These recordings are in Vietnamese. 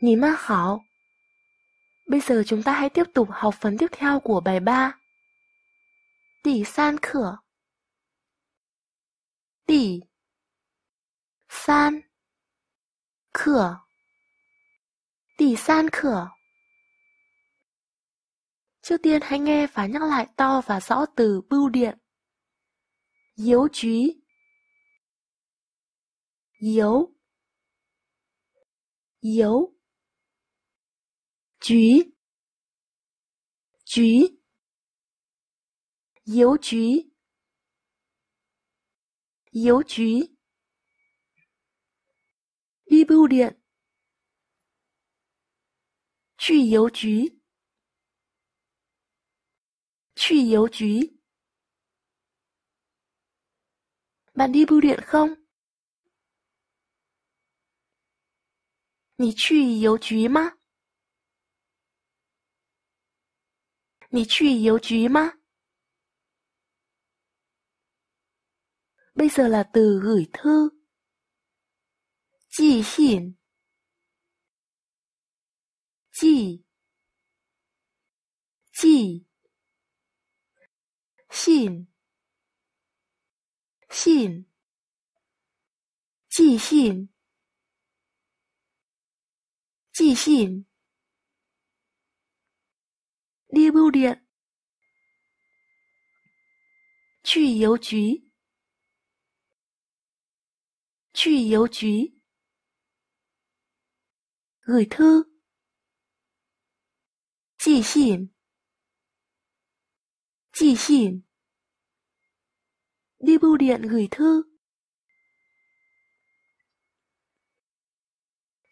mà Bây giờ chúng ta hãy tiếp tục học phần tiếp theo của bài 3. Tỷ san khở. Tỷ san khở. Tỷ san khở. Trước tiên hãy nghe và nhắc lại to và rõ từ bưu điện. Yếu chúy. Yếu. Yếu 橘，橘，邮局，邮局。一不用去邮局？去邮局？满地不哼。你去邮局吗？你去邮局吗？bây giờ là từ gửi thư. Gửi, xin, g, g, xin, xin, gửi, xin, gửi, xin. 猎不猎？去邮局，去邮局，gửi thư，寄信，寄信，猎不猎？gửi thư，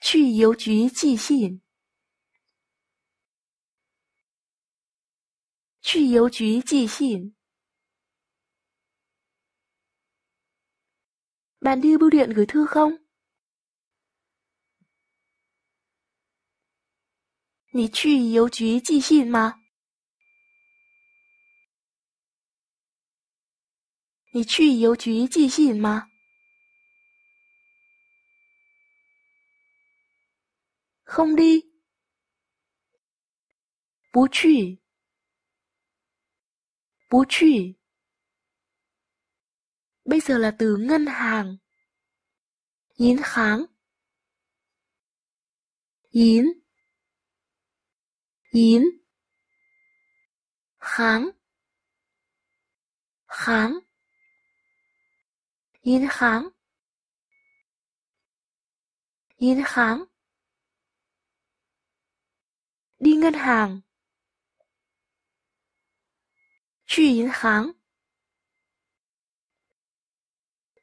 去邮局寄信。寄信去邮局寄信。bạn đi bưu điện gửi thư không？你去邮局寄信吗？你去邮局寄信吗？Không đi。不去。bố trủy. Bây giờ là từ ngân hàng. Yến kháng. Yến. Yến. Kháng. Kháng. Yến kháng. Yến kháng. Đi ngân hàng. 去银行，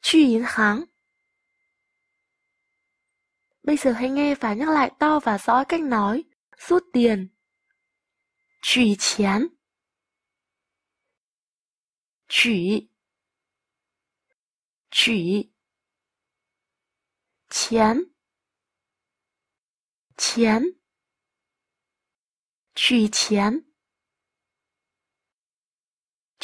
去银行. Bây giờ hãy nghe và nhắc lại to và rõ cách nói rút tiền. Chủy chén. Chủy. Chủy. Chén. Chén. Chủy chén.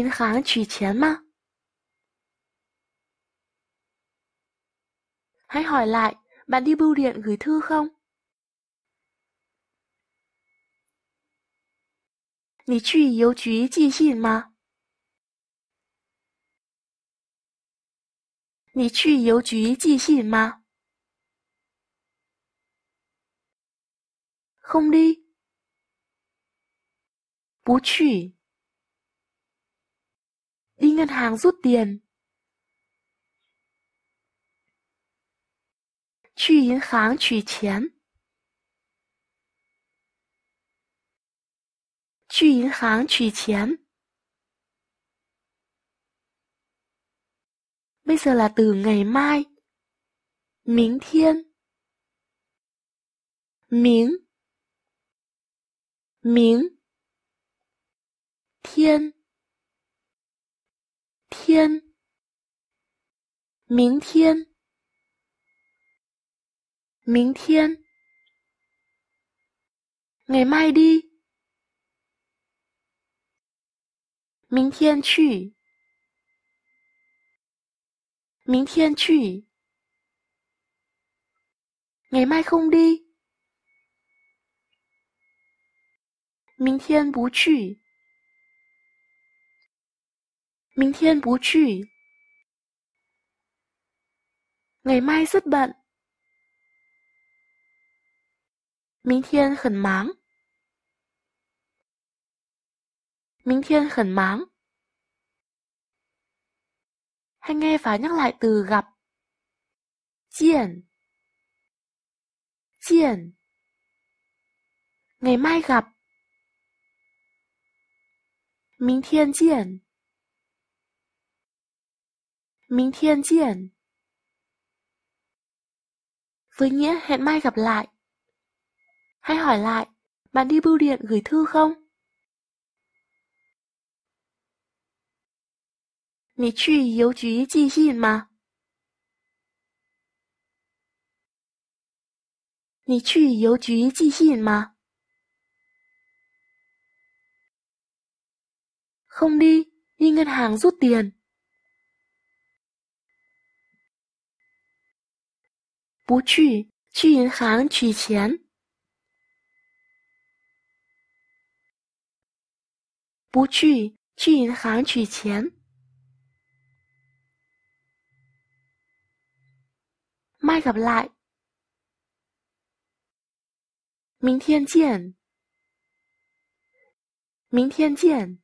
银行取钱吗？Hãy hỏi lại, bạn đi bưu điện gửi thư không? 你去邮局寄信吗？你去邮局寄信吗？không đi，不去。đi ngân hàng rút tiền. bây giờ là từ ngày mai. Miếng thiên. Miếng. Miếng. Thiên. 天明天明天你卖的明天去明天去你卖空的明天不去明天不去。ngày mai rất bận. Minh thiên khẩn máng. Minh thiên khẩn máng. Hãy nghe và nhắc lại từ gặp. Chiền. Chiền. Ngày mai gặp. Minh thiên chiền. 明天见 với nghĩa hẹn mai gặp lại. Hãy hỏi lại, bạn đi bưu điện gửi thư không? 你去邮局寄信吗？你去邮局寄信吗？Không đi, đi ngân hàng rút tiền. 不去，去银行取钱。不去，去银行取钱。麦克来，明天见。明天见。